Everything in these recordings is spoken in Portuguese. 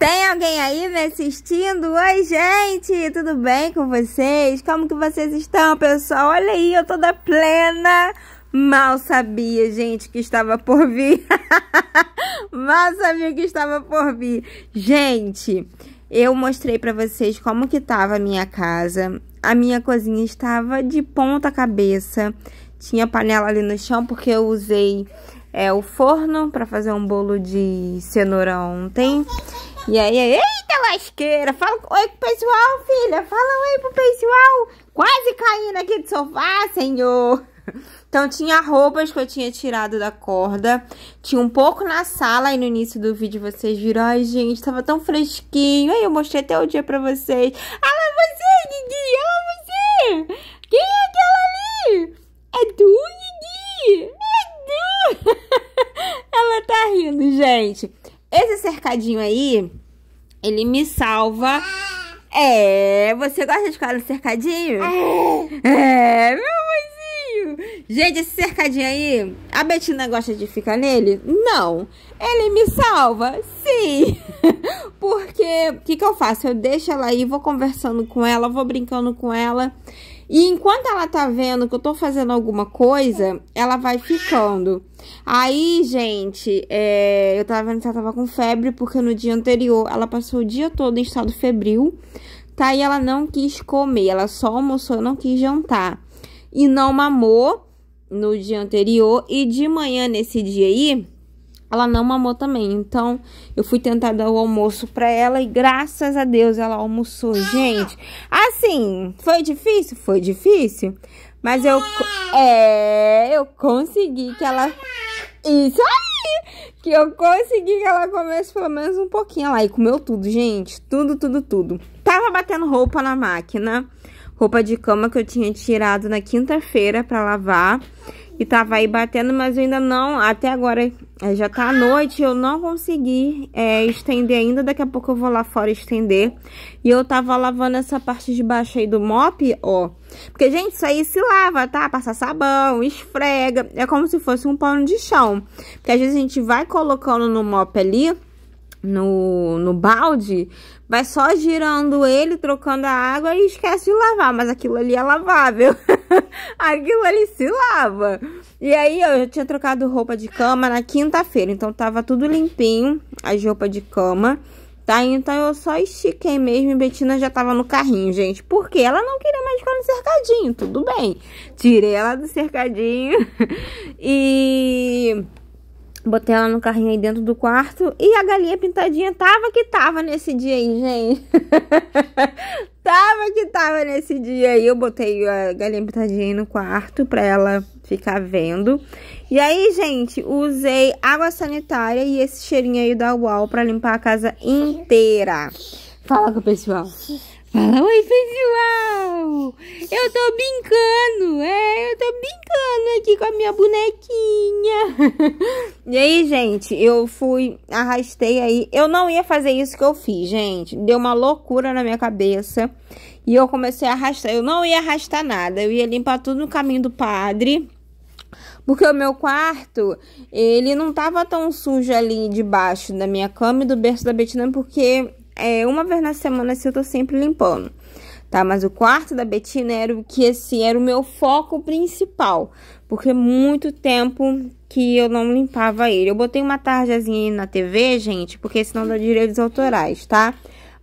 Tem alguém aí me assistindo? Oi, gente! Tudo bem com vocês? Como que vocês estão, pessoal? Olha aí, eu toda plena. Mal sabia, gente, que estava por vir. Mal sabia que estava por vir. Gente, eu mostrei para vocês como que estava a minha casa. A minha cozinha estava de ponta cabeça. Tinha panela ali no chão porque eu usei é, o forno para fazer um bolo de cenoura ontem. E aí, eita lasqueira, fala oi pro pessoal, filha, fala oi pro pessoal. Quase caindo aqui do sofá, senhor. Então tinha roupas que eu tinha tirado da corda, tinha um pouco na sala, aí no início do vídeo vocês viram, ai gente, tava tão fresquinho, aí eu mostrei até o dia pra vocês. Olha ah, você, Didi, olha ah, você. Quem é aquela ali? É tu, Didi, é tu. Ela tá rindo, gente. Esse cercadinho aí, ele me salva. É, você gosta de ficar no cercadinho? É, é meu mãezinho. Gente, esse cercadinho aí, a Betina gosta de ficar nele? Não. Ele me salva? Sim. Porque, o que que eu faço? Eu deixo ela aí, vou conversando com ela, vou brincando com ela. E enquanto ela tá vendo que eu tô fazendo alguma coisa, ela vai ficando. Aí, gente, é, eu tava vendo que ela tava com febre, porque no dia anterior ela passou o dia todo em estado febril, tá? E ela não quis comer, ela só almoçou, não quis jantar. E não mamou no dia anterior, e de manhã nesse dia aí ela não amou também. Então, eu fui tentar dar o almoço para ela e graças a Deus ela almoçou, gente. Assim, foi difícil, foi difícil, mas eu é, eu consegui que ela Isso aí! Que eu consegui que ela comesse pelo menos um pouquinho lá e comeu tudo, gente. Tudo, tudo, tudo. Tava batendo roupa na máquina. Roupa de cama que eu tinha tirado na quinta-feira para lavar e tava aí batendo, mas ainda não, até agora é, já tá à noite, eu não consegui é, estender ainda, daqui a pouco eu vou lá fora estender. E eu tava lavando essa parte de baixo aí do mop, ó. Porque, gente, isso aí se lava, tá? passa sabão, esfrega, é como se fosse um pano de chão. Porque às vezes a gente vai colocando no mop ali, no, no balde, vai só girando ele, trocando a água e esquece de lavar, mas aquilo ali é lavável. aquilo ali se lava. E aí, eu já tinha trocado roupa de cama na quinta-feira, então tava tudo limpinho, as roupas de cama, tá? Então eu só estiquei mesmo e Betina já tava no carrinho, gente, porque ela não queria mais ficar no cercadinho, tudo bem. Tirei ela do cercadinho e Botei ela no carrinho aí dentro do quarto. E a galinha pintadinha tava que tava nesse dia aí, gente. tava que tava nesse dia aí. Eu botei a galinha pintadinha aí no quarto pra ela ficar vendo. E aí, gente, usei água sanitária e esse cheirinho aí da UOL pra limpar a casa inteira. Fala com o pessoal. Fala, oi pessoal! Eu tô brincando, é, eu tô brincando aqui com a minha bonequinha. e aí, gente, eu fui, arrastei aí. Eu não ia fazer isso que eu fiz, gente. Deu uma loucura na minha cabeça. E eu comecei a arrastar. Eu não ia arrastar nada, eu ia limpar tudo no caminho do padre. Porque o meu quarto, ele não tava tão sujo ali debaixo da minha cama e do berço da Betina, porque é, uma vez na semana assim eu tô sempre limpando, tá? Mas o quarto da Betina era o que, assim, era o meu foco principal, porque muito tempo que eu não limpava ele. Eu botei uma tarjazinha na TV, gente, porque senão dá direitos autorais, tá?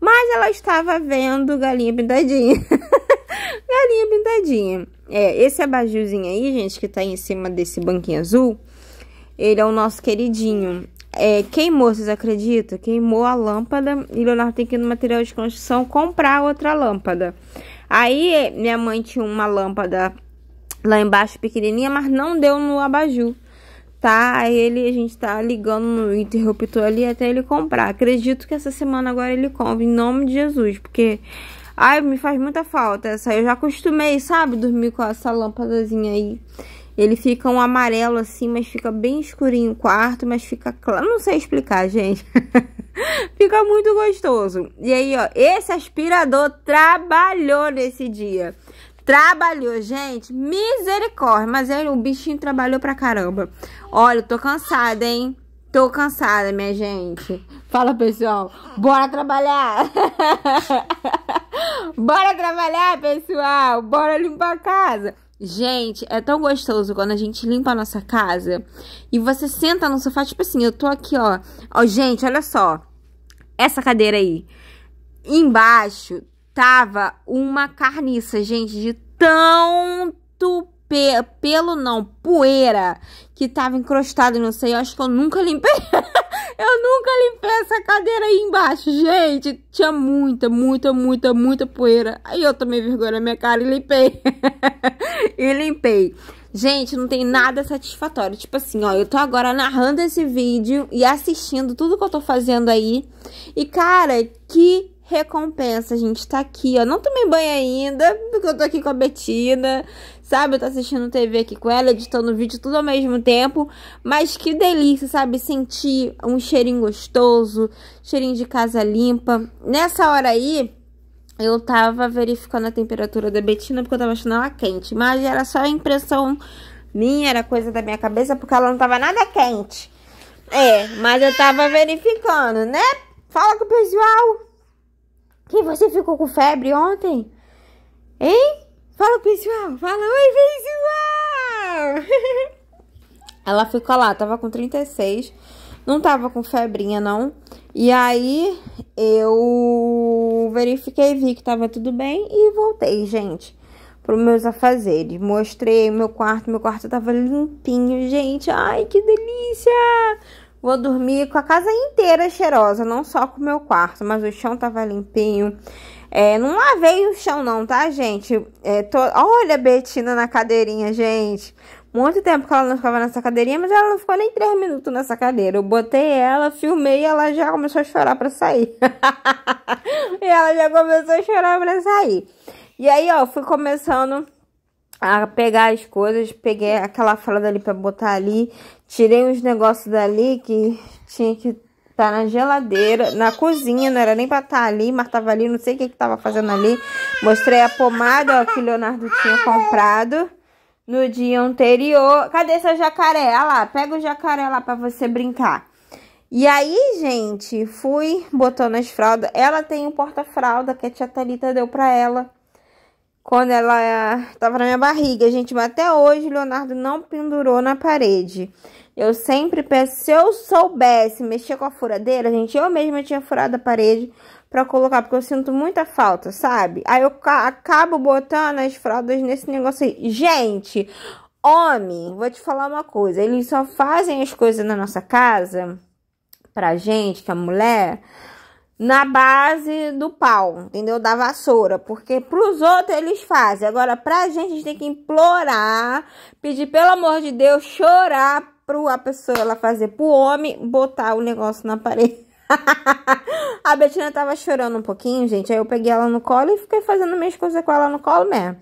Mas ela estava vendo Galinha Pintadinha. galinha Pintadinha. É, esse abajurzinho aí, gente, que tá em cima desse banquinho azul, ele é o nosso queridinho é, queimou, vocês acreditam? Queimou a lâmpada e Leonardo tem que ir no material de construção comprar outra lâmpada. Aí é, minha mãe tinha uma lâmpada lá embaixo pequenininha, mas não deu no abajur, tá? Aí ele, a gente tá ligando no interruptor ali até ele comprar. Acredito que essa semana agora ele compra, em nome de Jesus, porque... Ai, me faz muita falta essa. Eu já acostumei, sabe? Dormir com essa lâmpadazinha aí. Ele fica um amarelo assim, mas fica bem escurinho o quarto, mas fica claro. Não sei explicar, gente. fica muito gostoso. E aí, ó, esse aspirador trabalhou nesse dia. Trabalhou, gente. Misericórdia. Mas aí é, o bichinho trabalhou pra caramba. Olha, eu tô cansada, hein? Tô cansada, minha gente. Fala, pessoal. Bora trabalhar. Bora trabalhar, pessoal. Bora limpar a casa. Gente, é tão gostoso quando a gente limpa a nossa casa e você senta no sofá, tipo assim, eu tô aqui, ó. Ó, gente, olha só. Essa cadeira aí. Embaixo tava uma carniça, gente, de tanto pe pelo não, poeira que tava encrostado, não sei, eu acho que eu nunca limpei. Eu nunca limpei essa cadeira aí embaixo. Gente, tinha muita, muita, muita, muita poeira. Aí eu tomei vergonha na minha cara e limpei. e limpei. Gente, não tem nada satisfatório. Tipo assim, ó, eu tô agora narrando esse vídeo e assistindo tudo que eu tô fazendo aí. E, cara, que recompensa, gente, tá aqui, ó. Não tomei banho ainda, porque eu tô aqui com a Betina sabe? Eu tô assistindo TV aqui com ela, editando vídeo tudo ao mesmo tempo. Mas que delícia, sabe? Sentir um cheirinho gostoso, cheirinho de casa limpa. Nessa hora aí, eu tava verificando a temperatura da Betina porque eu tava achando ela quente. Mas era só impressão minha, era coisa da minha cabeça, porque ela não tava nada quente. É, mas eu tava verificando, né? Fala com o pessoal. Que você ficou com febre ontem? Hein? Fala, pessoal! Fala, oi, pessoal! Ela ficou lá, tava com 36, não tava com febrinha, não. E aí, eu verifiquei, vi que tava tudo bem e voltei, gente, pros meus afazeres. Mostrei meu quarto, meu quarto tava limpinho, gente. Ai, que delícia! Vou dormir com a casa inteira cheirosa, não só com o meu quarto, mas o chão tava limpinho. É, não lavei o chão, não, tá, gente? É, tô... Olha a Betina na cadeirinha, gente. Muito tempo que ela não ficava nessa cadeirinha, mas ela não ficou nem três minutos nessa cadeira. Eu botei ela, filmei ela já começou a chorar pra sair. e ela já começou a chorar pra sair. E aí, ó, fui começando a pegar as coisas, peguei aquela fralda ali pra botar ali, tirei uns negócios dali que tinha que Tá na geladeira, na cozinha, não era nem pra estar tá ali, mas tava ali, não sei o que que tava fazendo ali. Mostrei a pomada ó, que o Leonardo tinha comprado no dia anterior. Cadê seu jacaré? Olha ah lá, pega o jacaré lá pra você brincar. E aí, gente, fui botando as fraldas. Ela tem um porta-fralda que a tia Thalita deu pra ela quando ela tava na minha barriga, gente. Mas até hoje, Leonardo não pendurou na parede. Eu sempre peço, se eu soubesse mexer com a furadeira, gente, eu mesma tinha furado a parede pra colocar, porque eu sinto muita falta, sabe? Aí eu acabo botando as fraldas nesse negócio aí. Gente, homem, vou te falar uma coisa, eles só fazem as coisas na nossa casa, pra gente, que é mulher, na base do pau, entendeu? Da vassoura, porque pros outros eles fazem. Agora, pra gente, a gente tem que implorar, pedir pelo amor de Deus, chorar, para a pessoa ela fazer o homem botar o negócio na parede. a Betina tava chorando um pouquinho, gente. Aí eu peguei ela no colo e fiquei fazendo minhas coisas com ela no colo mesmo.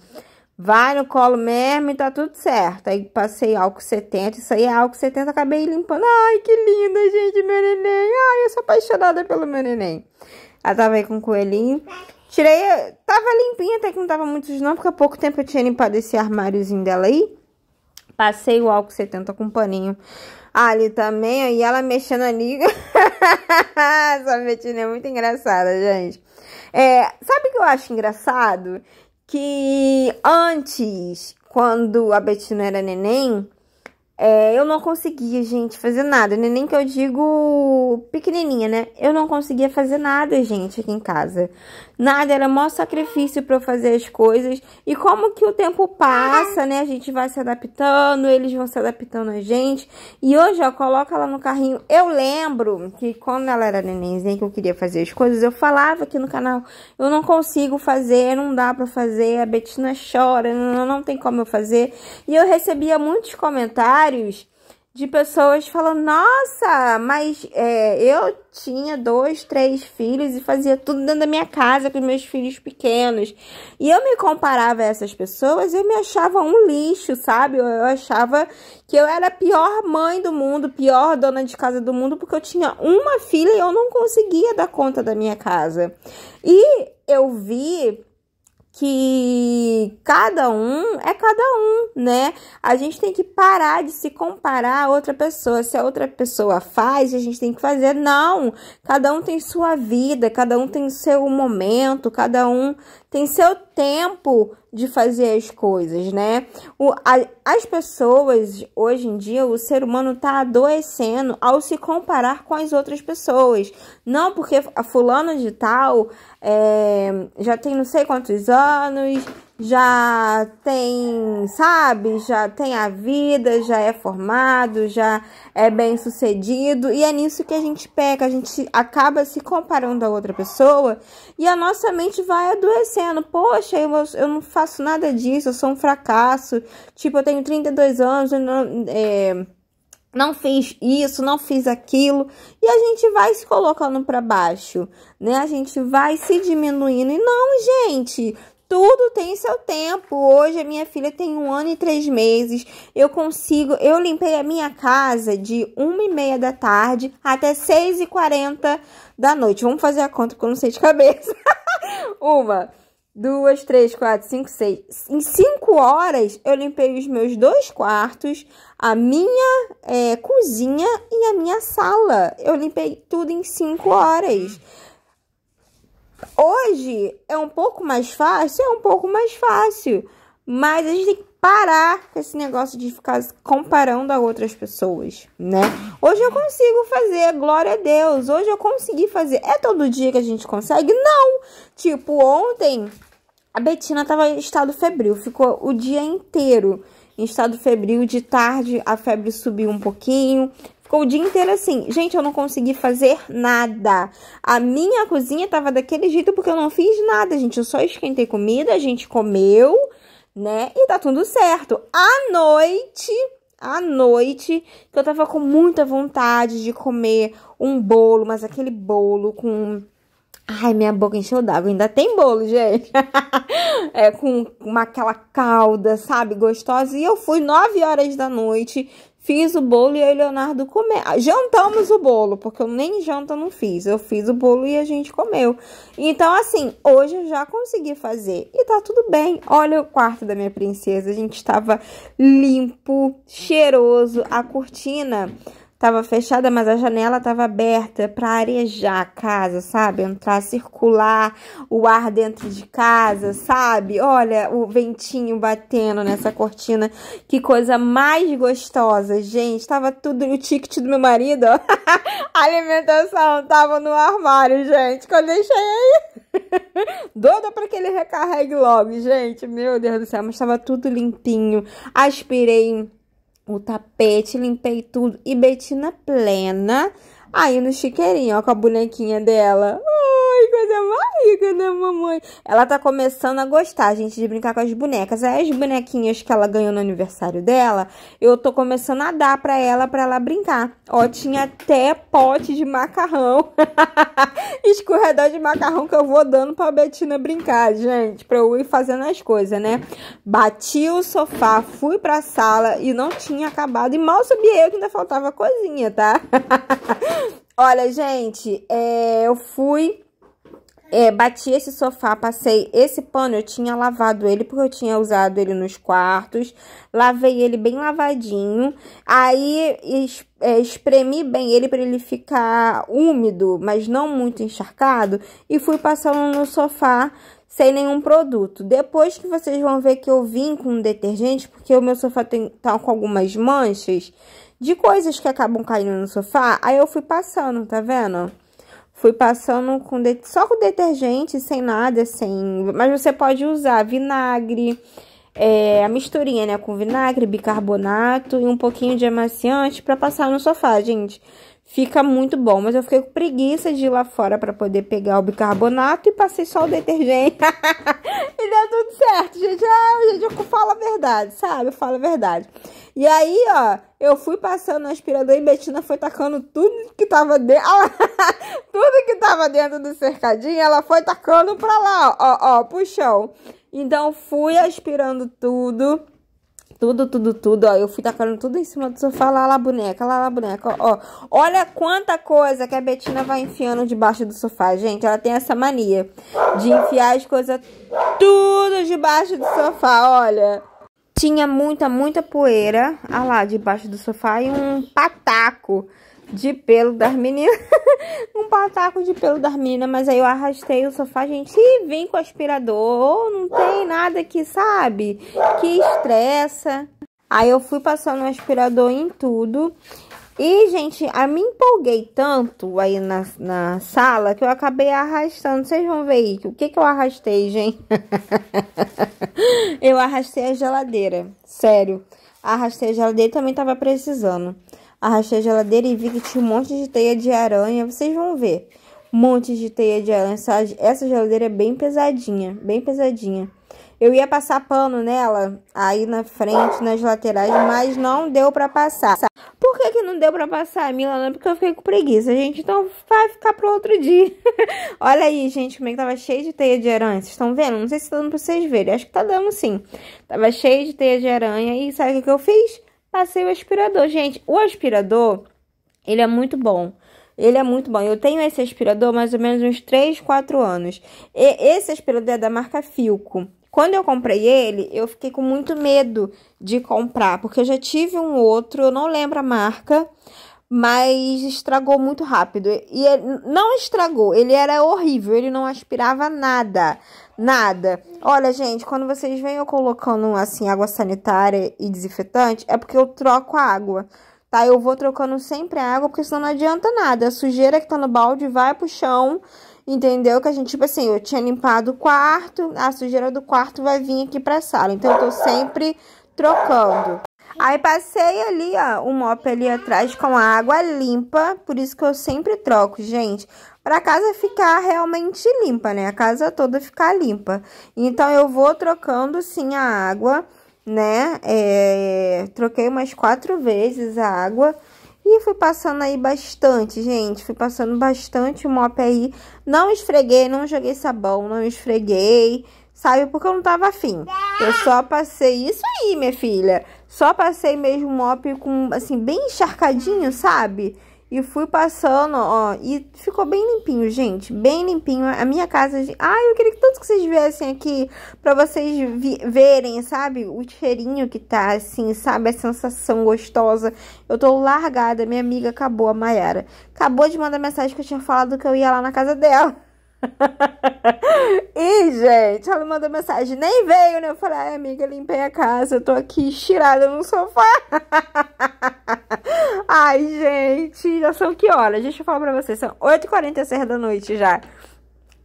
Vai no colo mesmo e tá tudo certo. Aí passei álcool 70, isso aí é álcool 70, acabei limpando. Ai, que linda, gente, meu neném. Ai, eu sou apaixonada pelo meu neném. Ela tava aí com o coelhinho. Tirei, tava limpinha até que não tava muito não, porque há pouco tempo eu tinha limpado esse armáriozinho dela aí. Passei o álcool 70 com um paninho ali também, aí ela mexendo ali. Essa Betina é muito engraçada, gente. É, sabe o que eu acho engraçado? Que antes, quando a Betina era neném, é, eu não conseguia, gente, fazer nada. Neném que eu digo pequenininha, né? Eu não conseguia fazer nada, gente, aqui em casa nada, era maior sacrifício para eu fazer as coisas. E como que o tempo passa, né? A gente vai se adaptando, eles vão se adaptando a gente. E hoje, ó, coloca ela no carrinho. Eu lembro que quando ela era nenenzinha, que eu queria fazer as coisas, eu falava aqui no canal, eu não consigo fazer, não dá para fazer, a Betina chora, não, não tem como eu fazer. E eu recebia muitos comentários de pessoas falando: Nossa, mas é, eu tinha dois, três filhos e fazia tudo dentro da minha casa com meus filhos pequenos. E eu me comparava a essas pessoas, eu me achava um lixo, sabe? Eu, eu achava que eu era a pior mãe do mundo, pior dona de casa do mundo, porque eu tinha uma filha e eu não conseguia dar conta da minha casa. E eu vi que cada um é cada um, né? A gente tem que parar de se comparar a outra pessoa. Se a outra pessoa faz, a gente tem que fazer. Não! Cada um tem sua vida, cada um tem seu momento, cada um tem seu tempo de fazer as coisas, né? O, a, as pessoas, hoje em dia, o ser humano está adoecendo ao se comparar com as outras pessoas. Não porque a fulano de tal é, já tem não sei quantos anos, já tem, sabe, já tem a vida, já é formado, já é bem sucedido, e é nisso que a gente pega, a gente acaba se comparando a outra pessoa e a nossa mente vai adoecendo. Poxa, eu, eu não faço nada disso, eu sou um fracasso, tipo, eu tenho 32 anos, eu não, é, não fiz isso, não fiz aquilo, e a gente vai se colocando para baixo, né? A gente vai se diminuindo. E não, gente, tudo tem seu tempo. Hoje a minha filha tem um ano e três meses. Eu consigo. Eu limpei a minha casa de uma e meia da tarde até seis e quarenta da noite. Vamos fazer a conta porque eu não sei de cabeça. uma, duas, três, quatro, cinco, seis. Em cinco horas eu limpei os meus dois quartos, a minha é, cozinha e a minha sala. Eu limpei tudo em cinco horas. Hoje é um pouco mais fácil, é um pouco mais fácil, mas a gente tem que parar com esse negócio de ficar comparando a outras pessoas, né? Hoje eu consigo fazer, glória a Deus. Hoje eu consegui fazer. É todo dia que a gente consegue? Não. Tipo, ontem a Betina estava em estado febril, ficou o dia inteiro em estado febril. De tarde, a febre subiu um pouquinho. Ficou o dia inteiro assim. Gente, eu não consegui fazer nada. A minha cozinha tava daquele jeito porque eu não fiz nada, gente. Eu só esquentei comida, a gente comeu, né? E tá tudo certo. À noite, à noite, que eu tava com muita vontade de comer um bolo, mas aquele bolo com Ai, minha boca encheu d'água. Ainda tem bolo, gente. é, com uma, aquela calda, sabe? Gostosa. E eu fui 9 horas da noite Fiz o bolo e eu e Leonardo comeu. Ah, jantamos o bolo, porque eu nem janta não fiz. Eu fiz o bolo e a gente comeu. Então, assim, hoje eu já consegui fazer. E tá tudo bem. Olha o quarto da minha princesa. A gente estava limpo, cheiroso. A cortina Tava fechada, mas a janela estava aberta para arejar a casa, sabe? Entrar, circular o ar dentro de casa, sabe? Olha o ventinho batendo nessa cortina, que coisa mais gostosa, gente. Tava tudo o ticket do meu marido, ó. a alimentação tava no armário, gente, que eu deixei aí. Doida para que ele recarregue logo, gente. Meu Deus do céu, mas tava tudo limpinho. Aspirei o tapete, limpei tudo e Betina plena. Aí no chiqueirinho, ó, com a bonequinha dela coisa rica da né, mamãe. Ela tá começando a gostar, gente, de brincar com as bonecas. Aí as bonequinhas que ela ganhou no aniversário dela, eu tô começando a dar pra ela, pra ela brincar. Ó, tinha até pote de macarrão. Escorredor de macarrão que eu vou dando pra Betina brincar, gente. Pra eu ir fazendo as coisas, né? Bati o sofá, fui pra sala e não tinha acabado. E mal sabia eu que ainda faltava cozinha, tá? Olha, gente, é, eu fui é, bati esse sofá, passei esse pano, eu tinha lavado ele porque eu tinha usado ele nos quartos, lavei ele bem lavadinho, aí es, é, espremi bem ele para ele ficar úmido, mas não muito encharcado, e fui passando no sofá sem nenhum produto. Depois que vocês vão ver que eu vim com um detergente, porque o meu sofá tem, tá com algumas manchas de coisas que acabam caindo no sofá, aí eu fui passando, tá vendo? Fui passando com só com detergente, sem nada, sem. Mas você pode usar vinagre, é, a misturinha, né? Com vinagre, bicarbonato e um pouquinho de amaciante para passar no sofá, gente. Fica muito bom, mas eu fiquei com preguiça de ir lá fora para poder pegar o bicarbonato e passei só o detergente. e deu certo, gente. Ah, gente, eu falo a verdade, sabe? Eu falo a verdade. E aí, ó, eu fui passando o aspirador e Betina foi tacando tudo que tava dentro. tudo que tava dentro do cercadinho, ela foi tacando pra lá, ó, ó, puxão. Então fui aspirando tudo. Tudo, tudo, tudo, ó. Eu fui tacando tudo em cima do sofá. Lá, lá, boneca, lá, lá, boneca, ó, Olha quanta coisa que a Betina vai enfiando debaixo do sofá, gente. Ela tem essa mania de enfiar as coisas tudo debaixo do sofá, olha. Tinha muita, muita poeira, ah lá, debaixo do sofá e um pataco de pelo das meninas. um pataco de pelo das meninas, mas aí eu arrastei o sofá, gente, e vim com o aspirador. Não tem nada que, sabe, que estressa. Aí eu fui passando o aspirador em tudo. E, gente, a me empolguei tanto aí na, na sala que eu acabei arrastando. Vocês vão ver aí o que, que eu arrastei, gente. eu arrastei a geladeira, sério. Arrastei a geladeira também tava precisando. Arrastei a geladeira e vi que tinha um monte de teia de aranha. Vocês vão ver. Um monte de teia de aranha. Essa, geladeira é bem pesadinha. Bem pesadinha. Eu ia passar pano nela, aí na frente, nas laterais, mas não deu pra passar. Por que, que não deu pra passar, Milana? Porque eu fiquei com preguiça, gente. Então vai ficar pro outro dia. Olha aí, gente, como é que tava cheio de teia de aranha. Vocês estão vendo? Não sei se tá dando pra vocês verem. Acho que tá dando sim. Tava cheio de teia de aranha. E sabe o que, que eu fiz? passei ah, o aspirador. Gente, o aspirador, ele é muito bom. Ele é muito bom. Eu tenho esse aspirador mais ou menos uns 3, 4 anos. E esse aspirador é da marca Filco. Quando eu comprei ele, eu fiquei com muito medo de comprar, porque eu já tive um outro, eu não lembro a marca, mas estragou muito rápido. E não estragou, ele era horrível, ele não aspirava nada. Nada. Olha, gente, quando vocês vêm eu colocando assim água sanitária e desinfetante, é porque eu troco a água, tá? Eu vou trocando sempre a água, porque senão não adianta nada. A sujeira que tá no balde vai pro chão, entendeu? Que a gente, tipo assim, eu tinha limpado o quarto, a sujeira do quarto vai vir aqui pra sala. Então eu tô sempre trocando. Aí passei ali, ó, o mop ali atrás com a água limpa, por isso que eu sempre troco, gente, para casa ficar realmente limpa, né? A casa toda ficar limpa. Então eu vou trocando sim a água, né? É, troquei umas quatro vezes a água. E fui passando aí bastante, gente. Fui passando bastante o mop aí. Não esfreguei, não joguei sabão, não esfreguei, sabe? Porque eu não tava afim. Eu só passei isso aí, minha filha. Só passei mesmo mop com, assim, bem encharcadinho, sabe? E fui passando, ó, e ficou bem limpinho, gente, bem limpinho. A minha casa, ai, ah, eu queria que todos que vocês viessem aqui para vocês vi, verem, sabe? O cheirinho que tá, assim, sabe? A sensação gostosa. Eu tô largada, minha amiga acabou, a Mayara. Acabou de mandar mensagem que eu tinha falado que eu ia lá na casa dela. e, gente, ela me mandou mensagem, nem veio, né? Eu falei, ai, amiga, limpei a casa, eu tô aqui estirada no sofá. ai, gente, já são que horas? Deixa eu falar pra vocês, são 8h46 da noite já.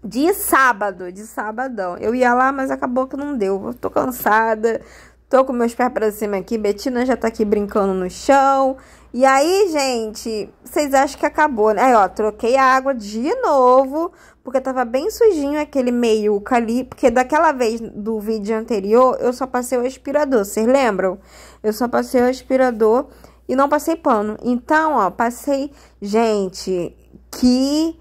De sábado, de sabadão. Eu ia lá, mas acabou que não deu. Eu tô cansada, tô com meus pés pra cima aqui. Betina já tá aqui brincando no chão. E aí, gente, vocês acham que acabou, né? Aí, ó, troquei a água de novo porque tava bem sujinho aquele meio cali, porque daquela vez do vídeo anterior eu só passei o aspirador, vocês lembram? Eu só passei o aspirador e não passei pano. Então, ó, passei, gente, que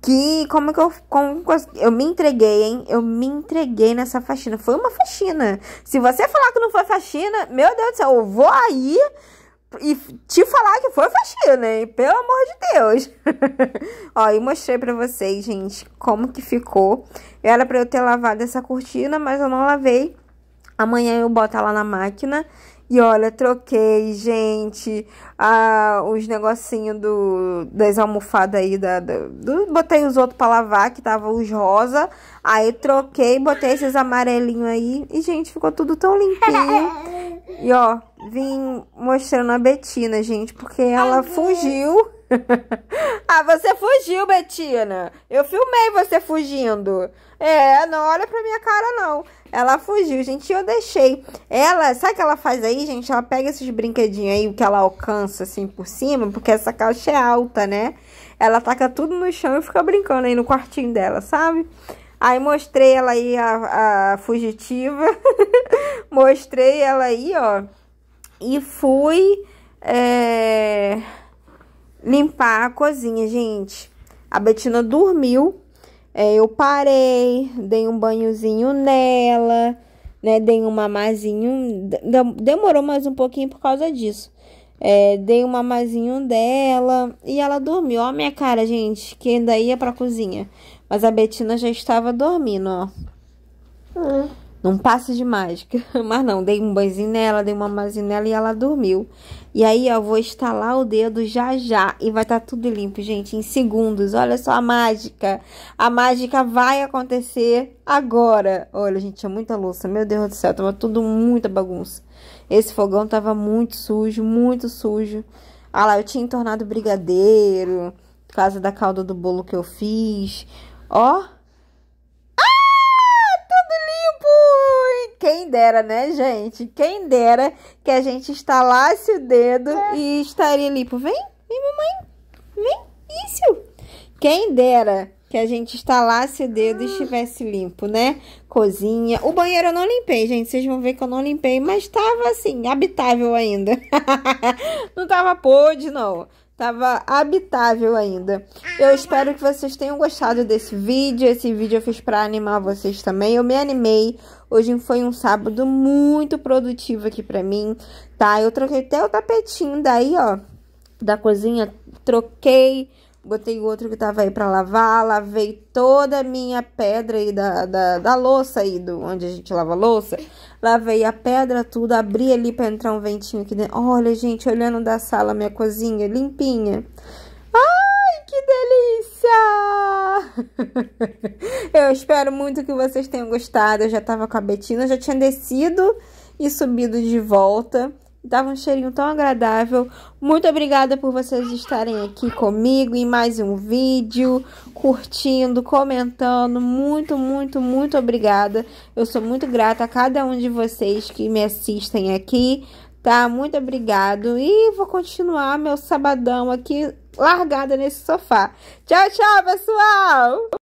que como que eu como eu me entreguei, hein? Eu me entreguei nessa faxina. Foi uma faxina. Se você falar que não foi faxina, meu Deus do céu, eu vou aí e te falar que foi faxina, hein? Pelo amor de Deus. Ó, e mostrei pra vocês, gente, como que ficou. Era pra eu ter lavado essa cortina, mas eu não lavei. Amanhã eu boto ela na máquina e olha, troquei, gente, a os negocinhos do, das almofadas aí, da, do, do, botei os outros pra lavar, que tava os rosa, aí troquei, botei esses amarelinhos aí, e gente, ficou tudo tão limpinho. E ó, vim mostrando a Betina, gente, porque ela Ai, fugiu. ah, você fugiu, Betina. Eu filmei você fugindo. É, não olha pra minha cara, não. Ela fugiu, gente, eu deixei. Ela, sabe o que ela faz aí, gente? Ela pega esses brinquedinhos aí, que ela alcança assim por cima, porque essa caixa é alta, né? Ela taca tudo no chão e fica brincando aí no quartinho dela, sabe? Aí mostrei ela aí, a, a fugitiva. mostrei ela aí, ó. E fui é, limpar a cozinha, gente. A Betina dormiu é, eu parei, dei um banhozinho nela, né? Dei um mamazinho. Demorou mais um pouquinho por causa disso. É, dei um mamazinho dela e ela dormiu. Ó, minha cara, gente, que ainda ia pra cozinha. Mas a Betina já estava dormindo, ó. Hum num passe de mágica. Mas não, dei um banzinho nela, dei uma mamazinha nela e ela dormiu. E aí, ó, vou estalar o dedo já já e vai estar tá tudo limpo, gente, em segundos. Olha só a mágica. A mágica vai acontecer agora. Olha, gente, tinha é muita louça. Meu Deus do céu, tava tudo muita bagunça. Esse fogão tava muito sujo, muito sujo. Ah lá, eu tinha entornado brigadeiro, por causa da calda do bolo que eu fiz. Ó, Quem dera, né, gente? Quem dera que a gente estalasse o dedo é. e estaria limpo, vem, vem, mamãe, vem, isso. Quem dera que a gente estalasse o dedo e ah. estivesse limpo, né? Cozinha. O banheiro eu não limpei, gente. Vocês vão ver que eu não limpei, mas tava assim, habitável ainda. não tava podre, não. Tava habitável ainda. Eu espero que vocês tenham gostado desse vídeo. Esse vídeo eu fiz para animar vocês também. Eu me animei Hoje foi um sábado muito produtivo aqui pra mim, tá? Eu troquei até o tapetinho daí, ó, da cozinha, troquei, botei o outro que tava aí pra lavar, lavei toda a minha pedra aí da, da, da louça aí, do, onde a gente lava a louça. Lavei a pedra, tudo, abri ali pra entrar um ventinho aqui dentro. Olha, gente, olhando da sala, minha cozinha é limpinha. Ai, que delícia! Eu espero muito que vocês tenham gostado. Eu já tava com a Betina, já tinha descido e subido de volta. Dava um cheirinho tão agradável. Muito obrigada por vocês estarem aqui comigo em mais um vídeo, curtindo, comentando. Muito, muito, muito obrigada. Eu sou muito grata a cada um de vocês que me assistem aqui, tá? Muito obrigado. E vou continuar meu sabadão aqui largada nesse sofá. Tchau, tchau, pessoal!